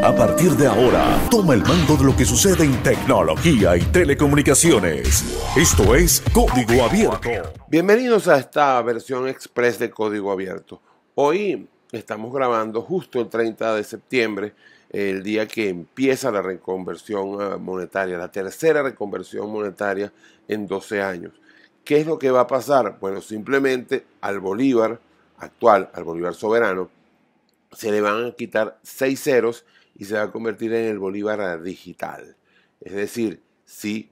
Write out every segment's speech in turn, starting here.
A partir de ahora, toma el mando de lo que sucede en tecnología y telecomunicaciones. Esto es Código Abierto. Bienvenidos a esta versión express de Código Abierto. Hoy estamos grabando justo el 30 de septiembre, el día que empieza la reconversión eh, monetaria, la tercera reconversión monetaria en 12 años. ¿Qué es lo que va a pasar? Bueno, simplemente al Bolívar actual, al Bolívar soberano, se le van a quitar seis ceros y se va a convertir en el bolívar digital. Es decir, si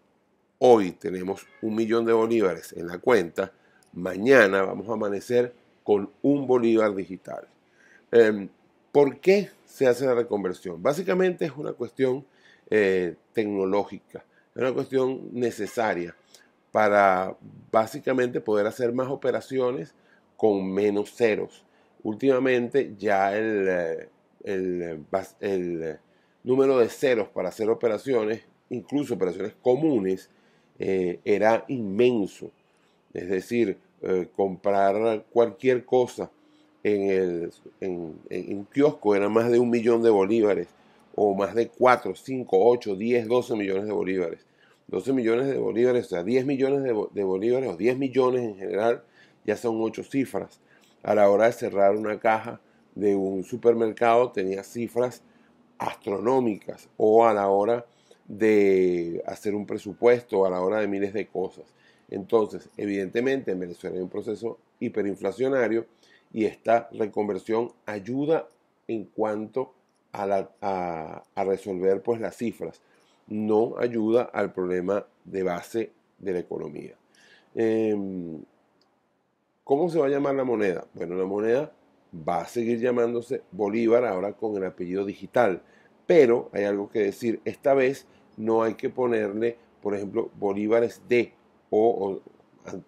hoy tenemos un millón de bolívares en la cuenta, mañana vamos a amanecer con un bolívar digital. Em, ¿Por qué se hace la reconversión? Básicamente es una cuestión eh, tecnológica, es una cuestión necesaria para básicamente poder hacer más operaciones con menos ceros. Últimamente ya el, eh, el, eh, eh, número de ceros para hacer operaciones, incluso operaciones comunes, eh, era inmenso. Es decir, comprar cualquier cosa en, el, en, un kiosco era más de un millón de bolívares, o más de 4, 5, 8, 10, 12 millones de bolívares. 12 millones de bolívares, o sea, 10 millones de, de bolívares, o 10 millones en general, ya son ocho cifras. A la hora de cerrar una caja, de un supermercado tenía cifras astronómicas o a la hora de hacer un presupuesto, a la hora de miles de cosas. Entonces, evidentemente en Venezuela hay un proceso hiperinflacionario y esta reconversión ayuda en cuanto a, resolver pues, las cifras, no ayuda al problema de base de la economía. Em, ¿Cómo se va a llamar la moneda? Bueno, la moneda va a seguir llamándose Bolívar ahora con el apellido digital. Pero hay algo que decir, esta vez no hay que ponerle, por ejemplo, Bolívares D o,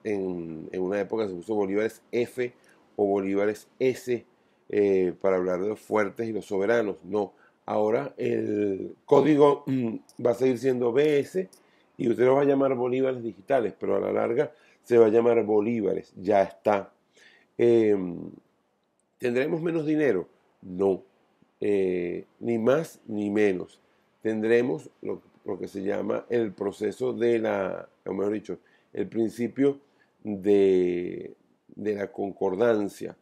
en, una época se puso Bolívares F o Bolívares S eh, para hablar de los fuertes y los soberanos. No, ahora el código mm, va a seguir siendo BS y usted lo va a llamar Bolívares Digitales, pero a la larga se va a llamar Bolívares, ya está. Em, ¿Tendremos menos dinero? No, eh, ni más ni menos. Tendremos lo, que se llama el proceso de la, o mejor dicho, el principio de, la concordancia.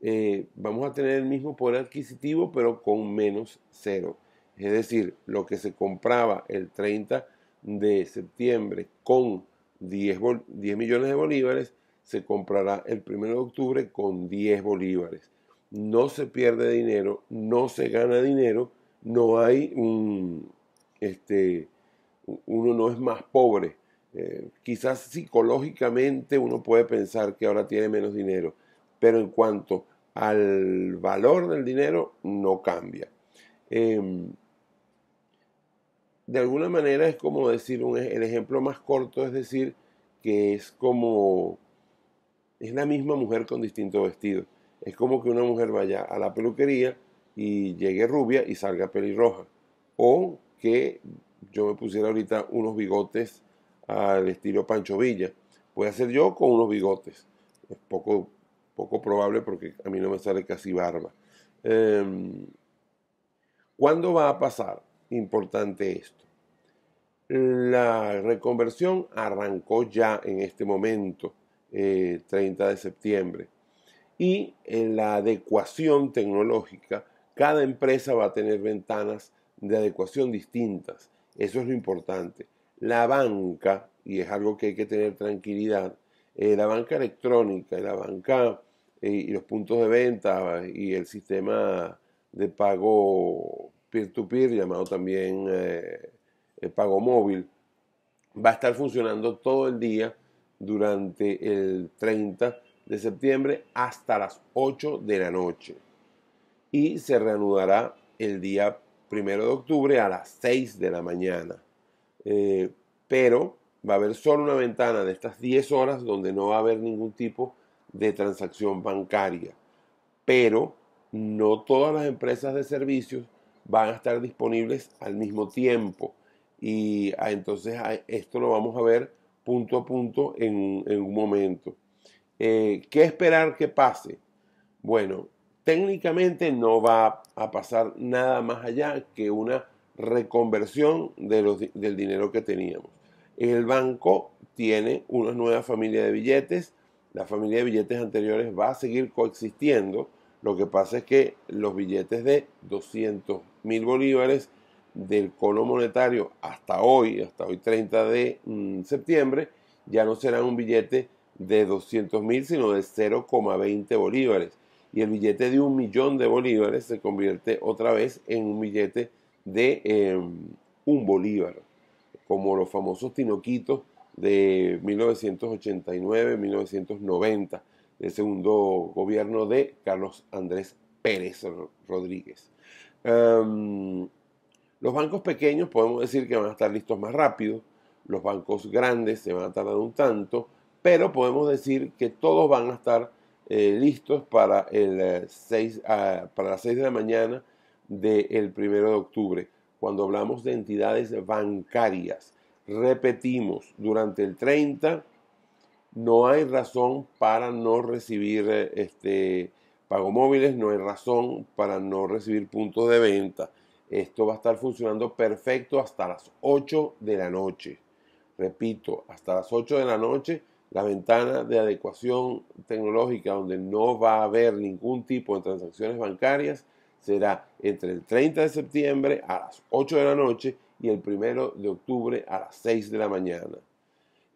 Eh, vamos a tener el mismo poder adquisitivo, pero con menos cero. Es decir, lo que se compraba el 30 de septiembre con 10, 10 millones de bolívares, se comprará el 1 de octubre con 10 bolívares no se pierde dinero, no se gana dinero, no hay un, este, uno no es más pobre. Eh, quizás psicológicamente uno puede pensar que ahora tiene menos dinero, pero en cuanto al valor del dinero no cambia. Em, de alguna manera es como decir, un, el ejemplo más corto es decir que es como, es la misma mujer con distinto vestidos. Es como que una mujer vaya a la peluquería y llegue rubia y salga pelirroja. O que yo me pusiera ahorita unos bigotes al estilo Pancho Villa. Puede hacer yo con unos bigotes. Es poco, poco probable porque a mí no me sale casi barba. Em, ¿Cuándo va a pasar? Importante esto. La reconversión arrancó ya en este momento, 30 eh, de septiembre y en la adecuación tecnológica, cada empresa va a tener ventanas de adecuación distintas. Eso es lo importante. La banca, y es algo que hay que tener tranquilidad, eh, la banca electrónica y la banca eh, y los puntos de venta y el sistema de pago peer-to-peer, llamado también eh, el pago móvil, va a estar funcionando todo el día durante el 30 de septiembre hasta las 8 de la noche y se reanudará el día primero de octubre a las 6 de la mañana. Eh, pero va a haber solo una ventana de estas 10 horas donde no va a haber ningún tipo de transacción bancaria. Pero no todas las empresas de servicios van a estar disponibles al mismo tiempo. Y ah, entonces ah, esto lo vamos a ver punto a punto en un momento. Eh, ¿Qué esperar que pase? Bueno, técnicamente no va a pasar nada más allá que una reconversión del dinero que teníamos. El banco tiene una nueva familia de billetes, la familia de billetes anteriores va a seguir coexistiendo, lo que pasa es que los billetes de 200 mil bolívares del cono monetario hasta hoy, hasta hoy 30 de mm, septiembre, ya no serán un billete de 200 mil, sino de 0,20 bolívares. Y el billete de un millón de bolívares se convierte otra vez en un billete de em, un bolívar, como los famosos tinoquitos de 1989-1990, del segundo gobierno de Carlos Andrés Pérez Rodríguez. Em, los bancos pequeños podemos decir que van a estar listos más rápido, los bancos grandes se van a tardar un tanto, pero podemos decir que todos van a estar eh, listos para, el eh, ah, para las 6 de la mañana del 1 de octubre, cuando hablamos de entidades bancarias. Repetimos, durante el 30 no hay razón para no recibir eh, este, pago móviles, no hay razón para no recibir puntos de venta. Esto va a estar funcionando perfecto hasta las 8 de la noche. Repito, hasta las 8 de la noche la ventana de adecuación tecnológica donde no va a haber ningún tipo de transacciones bancarias será entre el 30 de septiembre a las 8 de la noche y el 1 de octubre a las 6 de la mañana.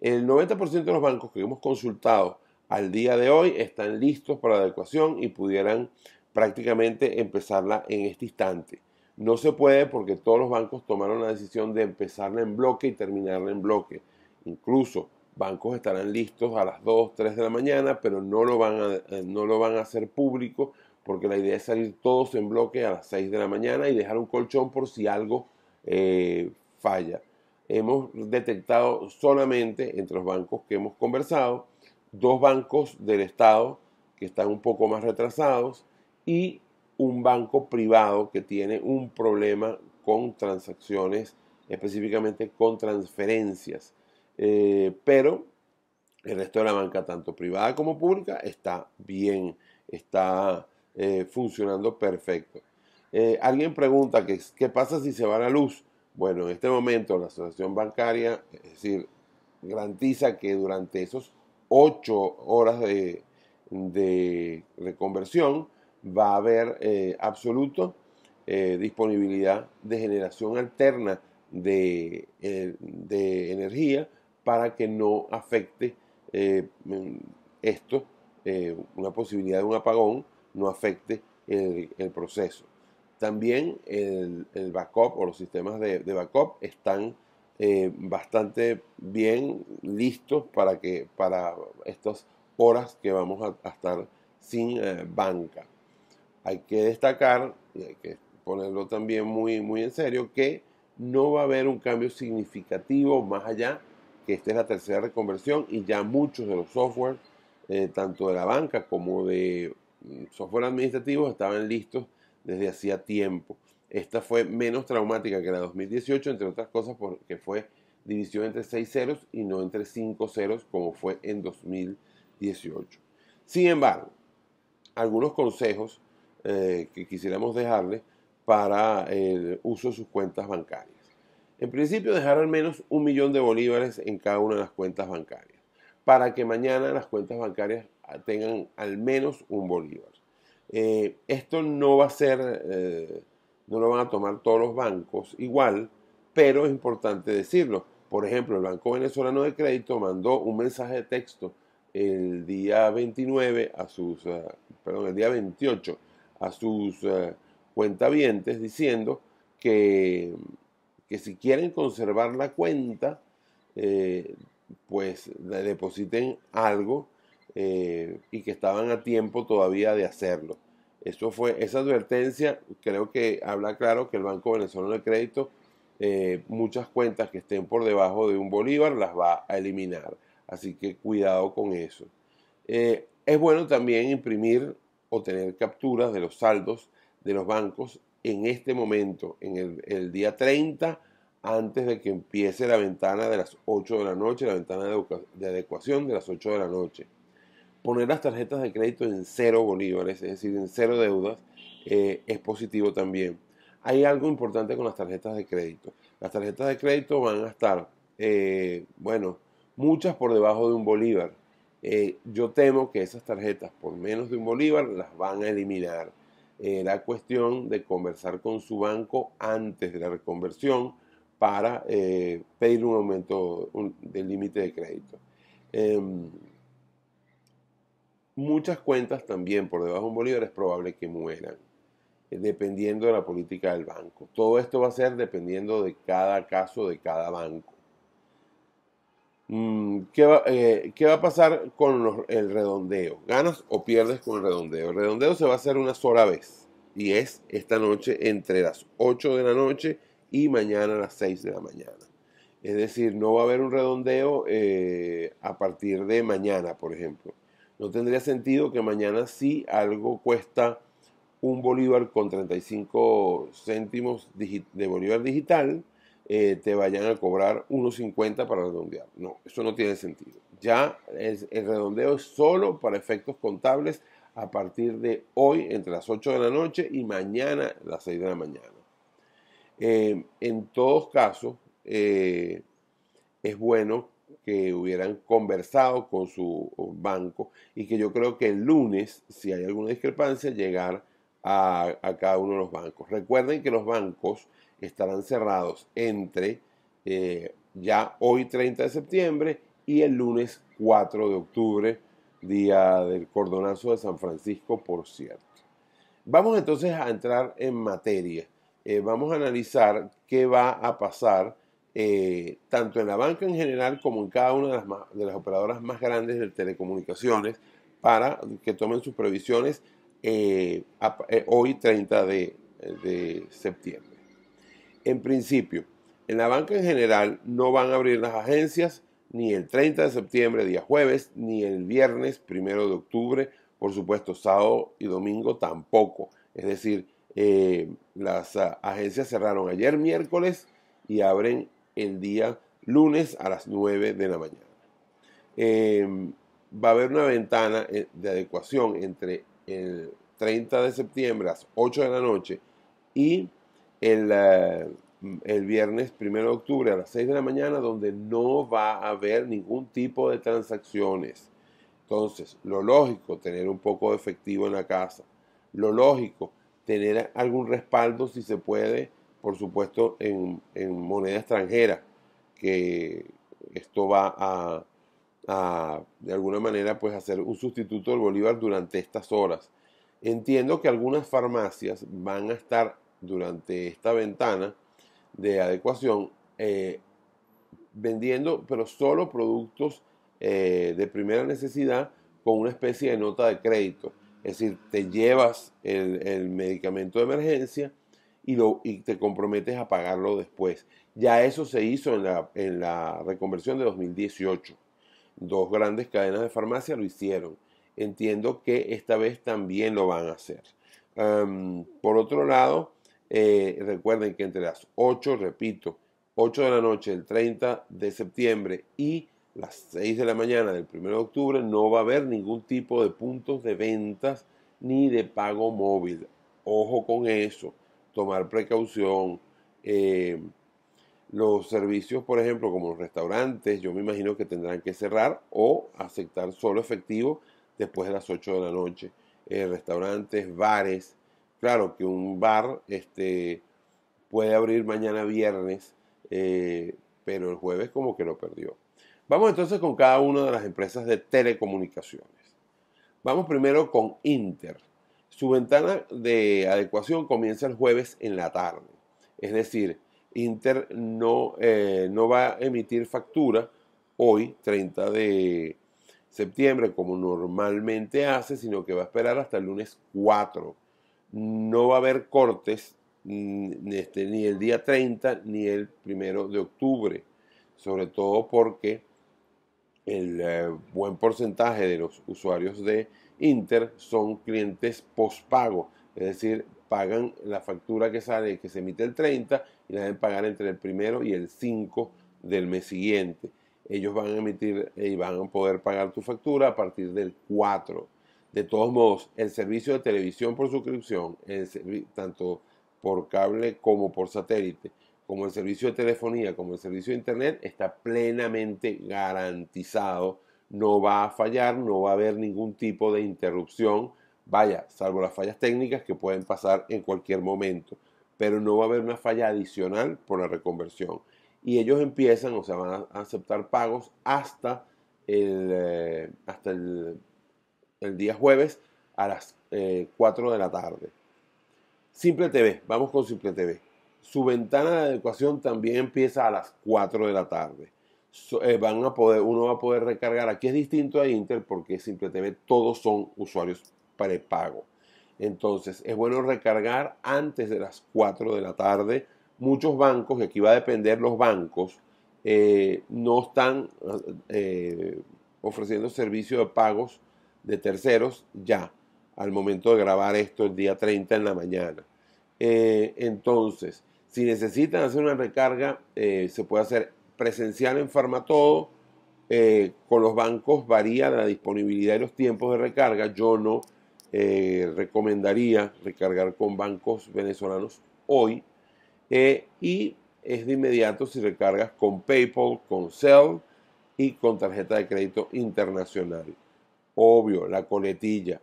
El 90% de los bancos que hemos consultado al día de hoy están listos para la adecuación y pudieran prácticamente empezarla en este instante. No se puede porque todos los bancos tomaron la decisión de empezarla en bloque y terminarla en bloque. Incluso bancos estarán listos a las 2, 3 de la mañana, pero no lo van a, eh, no lo van a hacer público porque la idea es salir todos en bloque a las 6 de la mañana y dejar un colchón por si algo eh, falla. Hemos detectado solamente entre los bancos que hemos conversado dos bancos del Estado que están un poco más retrasados y un banco privado que tiene un problema con transacciones, específicamente con transferencias. Eh, pero el resto de la banca, tanto privada como pública, está bien, está eh, funcionando perfecto. Eh, alguien pregunta qué pasa si se va la luz. Bueno, en este momento la asociación bancaria, es decir, garantiza que durante esos ocho horas de, reconversión va a haber eh, absoluto disponibilidad de generación alterna de energía para que no afecte eh, esto, eh, una posibilidad de un apagón, no afecte el, proceso. También el, backup o los sistemas de, backup están eh, bastante bien listos para, que, para estas horas que vamos a, estar sin banca. Hay que destacar, y hay que ponerlo también muy, muy en serio, que no va a haber un cambio significativo más allá que esta es la tercera reconversión y ya muchos de los software, eh, tanto de la banca como de mm, software administrativo, estaban listos desde hacía tiempo. Esta fue menos traumática que la 2018, entre otras cosas porque fue división entre 6 ceros y no entre 5 ceros como fue en 2018. Sin embargo, algunos consejos eh, que quisiéramos dejarles para el uso de sus cuentas bancarias. En principio dejar al menos un millón de bolívares en cada una de las cuentas bancarias, para que mañana las cuentas bancarias ah, tengan al menos un bolívar. Eh, esto no va a ser, eh, no lo van a tomar todos los bancos igual, pero es importante decirlo. Por ejemplo, el Banco Venezolano de Crédito mandó un mensaje de texto el día 29 a sus, ah, perdón, el día 28 a sus uh, cuentavientes diciendo que que si quieren conservar la cuenta, eh, pues depositen algo eh, y que estaban a tiempo todavía de hacerlo. Eso fue, esa advertencia creo que habla claro que el Banco Venezolano de Crédito eh, muchas cuentas que estén por debajo de un bolívar las va a eliminar. Así que cuidado con eso. es bueno también imprimir o tener capturas de los saldos de los bancos en este momento, en el, día 30, antes de que empiece la ventana de las 8 de la noche, la ventana de, adecuación de las 8 de la noche. Poner las tarjetas de crédito en cero bolívares, es decir, en cero deudas, eh, es positivo también. Hay algo importante con las tarjetas de crédito. Las tarjetas de crédito van a estar, eh, bueno, muchas por debajo de un bolívar. Eh, yo temo que esas tarjetas por menos de un bolívar las van a eliminar era cuestión de conversar con su banco antes de la reconversión para eh, pedir un aumento del límite de crédito. Em, muchas cuentas también por debajo de un bolívar es probable que mueran, eh, dependiendo de la política del banco. Todo esto va a ser dependiendo de cada caso de cada banco. Mm, ¿Qué va, eh, ¿qué va, a pasar con el redondeo? ¿Ganas o pierdes con el redondeo? El redondeo se va a hacer una sola vez y es esta noche entre las 8 de la noche y mañana a las 6 de la mañana. Es decir, no va a haber un redondeo eh, a partir de mañana, por ejemplo. No tendría sentido que mañana sí algo cuesta un bolívar con 35 céntimos de bolívar digital eh, te vayan a cobrar 1.50 para redondear. No, eso no tiene sentido. Ya el redondeo es solo para efectos contables a partir de hoy entre las 8 de la noche y mañana las 6 de la mañana. Eh, en todos casos, eh, es bueno que hubieran conversado con su banco y que yo creo que el lunes, si hay alguna discrepancia, llegar a cada uno de los bancos. Recuerden que los bancos estarán cerrados entre eh, ya hoy 30 de septiembre y el lunes 4 de octubre, día del cordonazo de San Francisco, por cierto. Vamos entonces a entrar en materia. Eh, vamos a analizar qué va a pasar eh, tanto en la banca en general como en cada una de las, de las operadoras más grandes de telecomunicaciones para que tomen sus previsiones hoy 30 de septiembre. En principio, en la banca en general no van a abrir las agencias ni el 30 de septiembre, día jueves, ni el viernes, primero de octubre, por supuesto, sábado y domingo tampoco. Es decir, eh, las ah, agencias cerraron ayer miércoles y abren el día lunes a las 9 de la mañana. Em, va a haber una ventana eh, de adecuación entre el 30 de septiembre a las 8 de la noche y el, viernes 1 de octubre a las 6 de la mañana, donde no va a haber ningún tipo de transacciones. Entonces, lo lógico, tener un poco de efectivo en la casa. Lo lógico, tener algún respaldo, si se puede, por supuesto, en, moneda extranjera, que esto va a, a, de alguna manera, pues hacer un sustituto del Bolívar durante estas horas. Entiendo que algunas farmacias van a estar durante esta ventana de adecuación eh, vendiendo, pero solo productos eh, de primera necesidad con una especie de nota de crédito. Es decir, te llevas el, medicamento de emergencia y, te comprometes a pagarlo después. Ya eso se hizo en la, reconversión de 2018. Dos grandes cadenas de farmacia lo hicieron. Entiendo que esta vez también lo van a hacer. por otro lado, eh, recuerden que entre las 8, repito, 8 de la noche del 30 de septiembre y las 6 de la mañana del 1 de octubre no va a haber ningún tipo de puntos de ventas ni de pago móvil. Ojo con eso, tomar precaución. Eh, los servicios, por ejemplo, como los restaurantes, yo me imagino que tendrán que cerrar o aceptar solo efectivo después de las 8 de la noche. Eh, restaurantes, bares, claro, que un bar este, puede abrir mañana viernes, eh, pero el jueves como que lo perdió. Vamos entonces con cada una de las empresas de telecomunicaciones. Vamos primero con Inter. Su ventana de adecuación comienza el jueves en la tarde. Es decir, Inter no, eh, no va a emitir factura hoy, 30 de septiembre, como normalmente hace, sino que va a esperar hasta el lunes 4 no va a haber cortes mm, este, ni el día 30 ni el primero de octubre, sobre todo porque el eh, buen porcentaje de los usuarios de Inter son clientes postpago, es decir, pagan la factura que sale, que se emite el 30 y la deben pagar entre el primero y el 5 del mes siguiente. Ellos van a emitir eh, y van a poder pagar tu factura a partir del 4 de todos modos, el servicio de televisión por suscripción, tanto por cable como por satélite, como el servicio de telefonía, como el servicio de internet, está plenamente garantizado. No va a fallar, no va a haber ningún tipo de interrupción. Vaya, salvo las fallas técnicas que pueden pasar en cualquier momento. Pero no va a haber una falla adicional por la reconversión. Y ellos empiezan, o sea, van a aceptar pagos hasta el, eh, hasta el el día jueves a las 4 eh, de la tarde. Simple TV, vamos con Simple TV. Su ventana de adecuación también empieza a las 4 de la tarde. Eh, van a poder, uno va a poder recargar. Aquí es distinto a Inter porque Simple TV todos son usuarios prepago. Entonces es bueno recargar antes de las 4 de la tarde. Muchos bancos, y aquí va a depender los bancos, eh, no están ofreciendo servicio de pagos de terceros ya al momento de grabar esto el día 30 en la mañana. Eh, entonces, si necesitan hacer una recarga, eh, se puede hacer presencial en Farmatodo. todo. Eh, con los bancos varía la disponibilidad y los tiempos de recarga. Yo no recomendaría recargar con bancos venezolanos hoy. y es de inmediato si recargas con PayPal, con Cell y con tarjeta de crédito internacional obvio, la coletilla,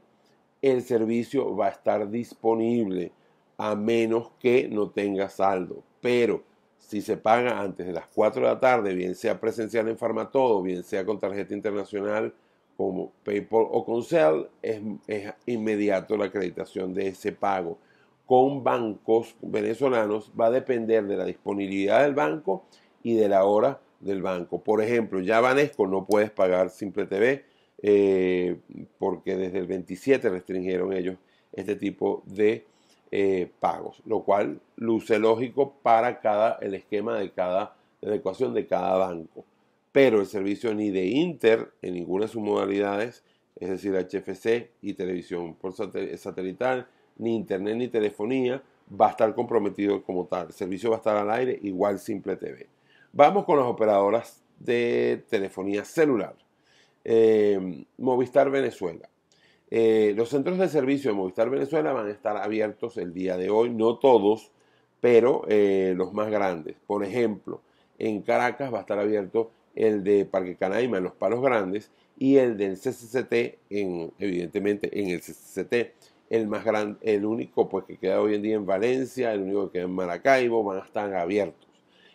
el servicio va a estar disponible a menos que no tenga saldo. Pero si se paga antes de las 4 de la tarde, bien sea presencial en Farmatodo, bien sea con tarjeta internacional como PayPal o con Cell, es, inmediato la acreditación de ese pago. Con bancos venezolanos va a depender de la disponibilidad del banco y de la hora del banco. Por ejemplo, ya Banesco no puedes pagar Simple TV eh, porque desde el 27 restringieron ellos este tipo de eh, pagos, lo cual luce lógico para cada, el esquema de cada ecuación de cada banco. Pero el servicio ni de Inter en ninguna de sus modalidades, es decir, HFC y televisión por satelital, ni internet ni telefonía, va a estar comprometido como tal. El servicio va a estar al aire igual Simple TV. Vamos con las operadoras de telefonía celular. Eh, Movistar Venezuela. Eh, los centros de servicio de Movistar Venezuela van a estar abiertos el día de hoy, no todos, pero eh, los más grandes. Por ejemplo, en Caracas va a estar abierto el de Parque Canaima en Los Palos Grandes y el del CCCT, en, evidentemente en el CCCT, el más grande, el único pues que queda hoy en día en Valencia, el único que queda en Maracaibo, van a estar abiertos.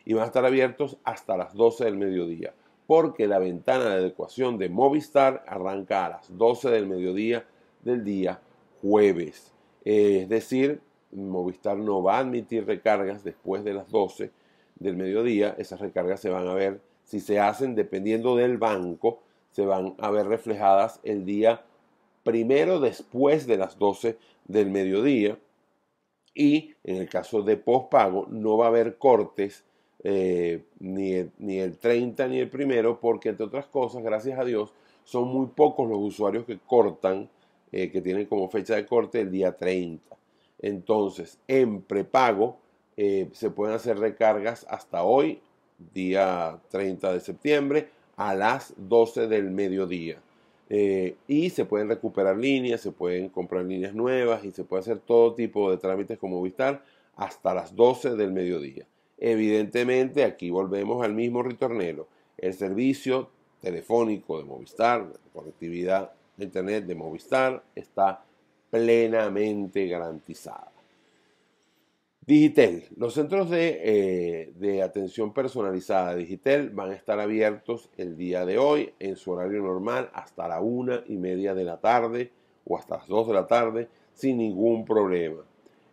Y van a estar abiertos hasta las 12 del mediodía porque la ventana de adecuación de Movistar arranca a las 12 del mediodía del día jueves. Eh, es decir, Movistar no va a admitir recargas después de las 12 del mediodía. Esas recargas se van a ver, si se hacen dependiendo del banco, se van a ver reflejadas el día primero después de las 12 del mediodía. Y en el caso de postpago no va a haber cortes eh, ni, el, 30 ni el primero, porque entre otras cosas, gracias a Dios, son muy pocos los usuarios que cortan, eh, que tienen como fecha de corte el día 30. Entonces, en prepago eh, se pueden hacer recargas hasta hoy, día 30 de septiembre, a las 12 del mediodía. y se pueden recuperar líneas, se pueden comprar líneas nuevas y se puede hacer todo tipo de trámites como Vistar hasta las 12 del mediodía. Evidentemente, aquí volvemos al mismo ritornelo. El servicio telefónico de Movistar, la conectividad de Internet de Movistar, está plenamente garantizada. Digitel. Los centros de, eh, atención personalizada Digitel van a estar abiertos el día de hoy en su horario normal hasta la una y media de la tarde o hasta las dos de la tarde sin ningún problema.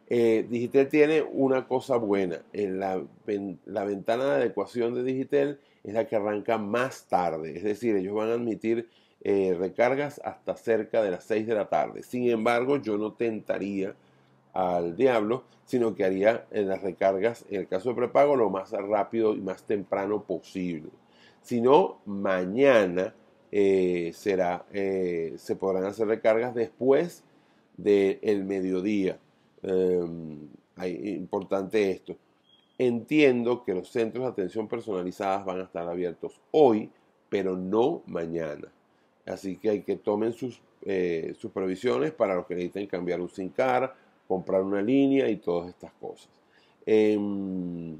Eh, Digitel tiene una cosa buena. En la, ventana de adecuación de Digitel es la que arranca más tarde. Es decir, ellos van a admitir eh, recargas hasta cerca de las 6 de la tarde. Sin embargo, yo no tentaría al diablo, sino que haría eh, las recargas, en el caso de prepago, lo más rápido y más temprano posible. Si no, mañana será, se podrán hacer recargas después del mediodía Em, importante esto. Entiendo que los centros de atención personalizadas van a estar abiertos hoy, pero no mañana. Así que hay que tomen sus, eh, previsiones sus para los que necesiten cambiar un SIM card, comprar una línea y todas estas cosas. Em,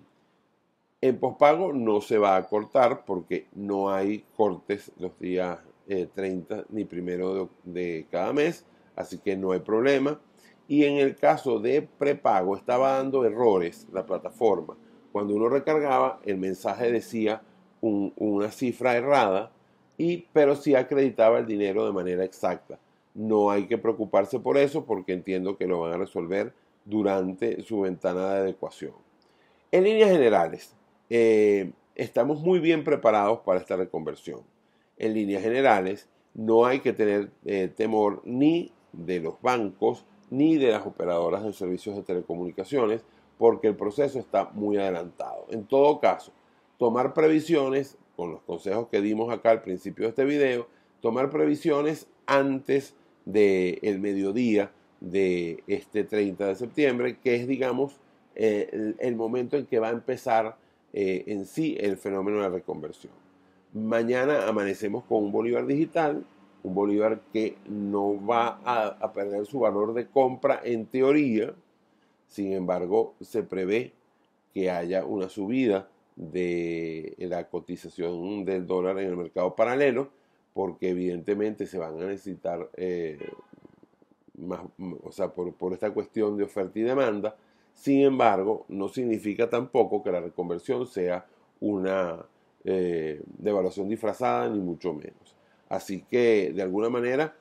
en, pospago no se va a cortar porque no hay cortes los días 30 eh, ni primero de cada mes, así que no hay problema. Y en el caso de prepago estaba dando errores la plataforma. Cuando uno recargaba, el mensaje decía una cifra errada, y, pero sí acreditaba el dinero de manera exacta. No hay que preocuparse por eso porque entiendo que lo van a resolver durante su ventana de adecuación. En líneas generales, eh, estamos muy bien preparados para esta reconversión. En líneas generales, no hay que tener eh, temor ni de los bancos ni de las operadoras de servicios de telecomunicaciones porque el proceso está muy adelantado. En todo caso, tomar previsiones, con los consejos que dimos acá al principio de este video, tomar previsiones antes del mediodía de este 30 de septiembre, que es, digamos, el, momento en que va a empezar eh, en sí el fenómeno de reconversión. Mañana amanecemos con un Bolívar digital, un bolívar que no va a, perder su valor de compra en teoría, sin embargo se prevé que haya una subida de la cotización del dólar en el mercado paralelo, porque evidentemente se van a necesitar, eh, más, o sea, por, esta cuestión de oferta y demanda, sin embargo, no significa tampoco que la reconversión sea una eh, devaluación disfrazada, ni mucho menos. Así que, de alguna manera,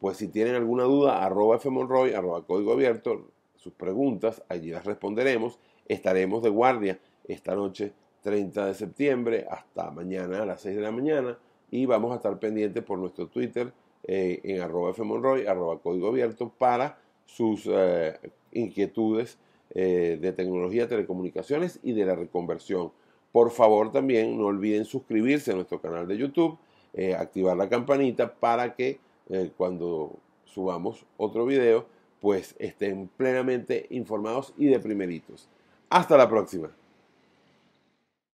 pues si tienen alguna duda, arroba fmonroy, arroba código abierto, sus preguntas, allí las responderemos. Estaremos de guardia esta noche 30 de septiembre hasta mañana a las 6 de la mañana y vamos a estar pendientes por nuestro Twitter eh, en arroba fmonroy, arroba código abierto para sus eh, inquietudes eh, de tecnología, telecomunicaciones y de la reconversión. Por favor también no olviden suscribirse a nuestro canal de YouTube eh, activar la campanita para que eh, cuando subamos otro video, pues estén plenamente informados y de primeritos. Hasta la próxima.